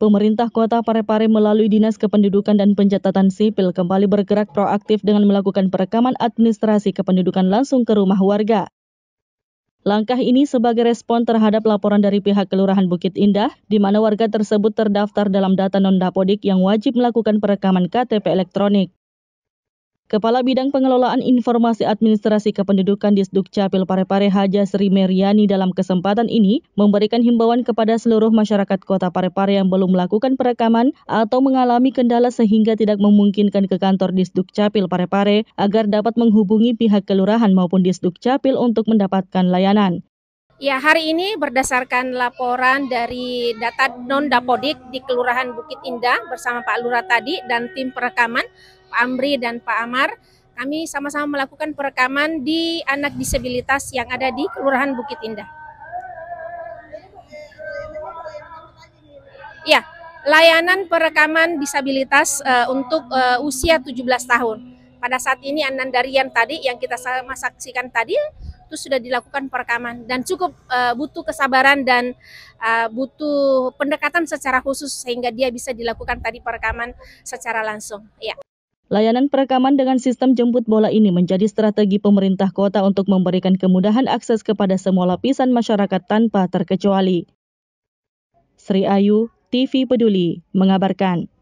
Pemerintah Kota Parepare melalui Dinas Kependudukan dan Pencatatan Sipil kembali bergerak proaktif dengan melakukan perekaman administrasi kependudukan langsung ke rumah warga. Langkah ini sebagai respon terhadap laporan dari pihak Kelurahan Bukit Indah, di mana warga tersebut terdaftar dalam data non-dapodik yang wajib melakukan perekaman KTP elektronik. Kepala Bidang Pengelolaan Informasi Administrasi Kependudukan di Sdukcapil Parepare Haja Sri Meriani dalam kesempatan ini memberikan himbauan kepada seluruh masyarakat kota Parepare yang belum melakukan perekaman atau mengalami kendala sehingga tidak memungkinkan ke kantor di Sdukcapil Parepare agar dapat menghubungi pihak kelurahan maupun di Sdukcapil untuk mendapatkan layanan. Ya, hari ini berdasarkan laporan dari data non-dapodik di Kelurahan Bukit Indah bersama Pak Lurah tadi dan tim perekaman, Pak Amri dan Pak Amar. Kami sama-sama melakukan perekaman di anak disabilitas yang ada di Kelurahan Bukit Indah. Ya, layanan perekaman disabilitas uh, untuk uh, usia 17 tahun pada saat ini Anandarian tadi yang kita sama saksikan tadi itu sudah dilakukan perekaman dan cukup uh, butuh kesabaran dan uh, butuh pendekatan secara khusus sehingga dia bisa dilakukan tadi perekaman secara langsung ya Layanan perekaman dengan sistem jemput bola ini menjadi strategi pemerintah kota untuk memberikan kemudahan akses kepada semua lapisan masyarakat tanpa terkecuali. Sri Ayu, TV Peduli, mengabarkan.